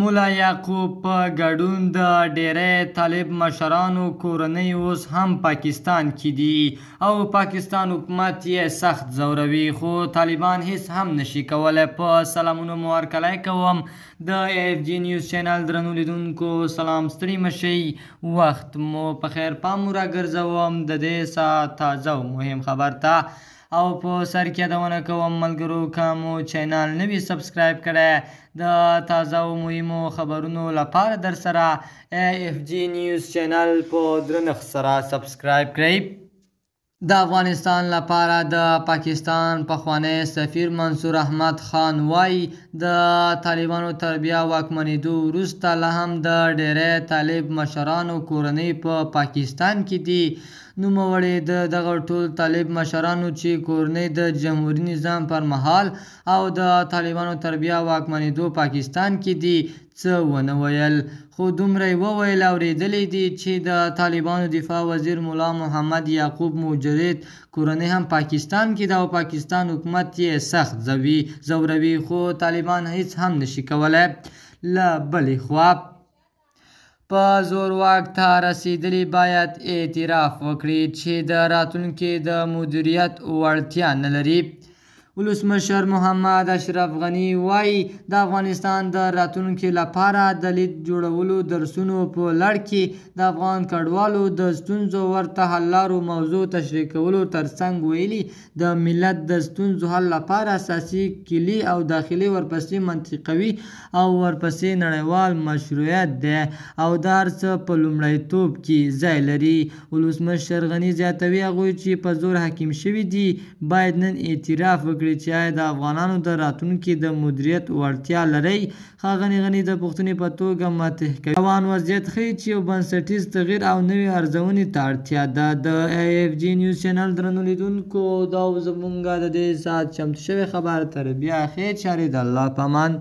ملا یعقوب په ګډون د ډیری طالب مشرانو کورنۍ اوس هم پاکستان کې دي او پاکستان حکومت یې سخت ځوروي خو طالبان هیڅ هم نشي کولی په سلامونو مو هرکلی کوم د ایف جی نیوز چینل درنو لیدونکو سلام ستړي مشئ وخت مو په خیر پام راګرځوم د دې ساعت تازه او مهم خبر ته او په سر کې یادونه کوم ملګرو که مو چینل نوي سبسکرایب کړی د تازه او مهمو خبرونو لپاره در سره اف جی نیوز چینل په درنښت سره سبسکرایب کړئ د افغانستان لپاره د پاکستان پخوانی سفیر منصور احمد خان وای د طالبانو تربیه واکمنېدو وروسته له هم د ډېری طالب مشرانو کورنۍ په پا پاکستان کې دي نوموړی د دغه ټول طالب مشرانو چې کورنۍ د جمهوري نظام پر مهال او د طالبانو تربیه واکمنېدو پاکستان کې دي څه ونه ویل خو دومره یې وویل اورېدلی دي چې د طالبانو دفاع وزیر ملا محمد یعقوب مجرد کورنۍ هم پاکستان کې ده او پاکستان حکومت یې سخت زوي زوروي خو طالبان هیڅ هم نشي کولی له بلې خوا په زور واک ته رسیدلی باید اعتراف وکړي چې د راتلونکي د مدیریت وړتیا نه لري ولسمشر محمد اشرف غنی وایي د افغانستان د راتلونکي لپاره د لید جوړولو درسونو په لړ کې د افغان کډوالو د ستونزو ورته حل لارو موضوع تشریح کولو ترڅنګ ویلي د ملت د ستونزو حل لپاره اساسي کلي او داخلي ورپسې منطقوي او ورپسې نړیوال مشروعیت دی او دا هر څه په لومړیتوب کې ځای لري ولسمشر غنی زیاتوي هغوی چې په زور حاکم شوي دي باید نن اعتراف وکړي وکړي چې آیا د افغانانو د راتلونکي د مدیریت وړتیا لري ښه غني غني د پوښتنې په توګه مطرح کوي روان وضعیت ښیي چې یو بنسټیز تغییر او نوې ارزونې ته اړتیا ده د ای اف جی نیوز چینل درنو لیدونکو دا زمونږ د دې ساعت چمتو شوی خبر تر بیا خیر چارې د الله پامند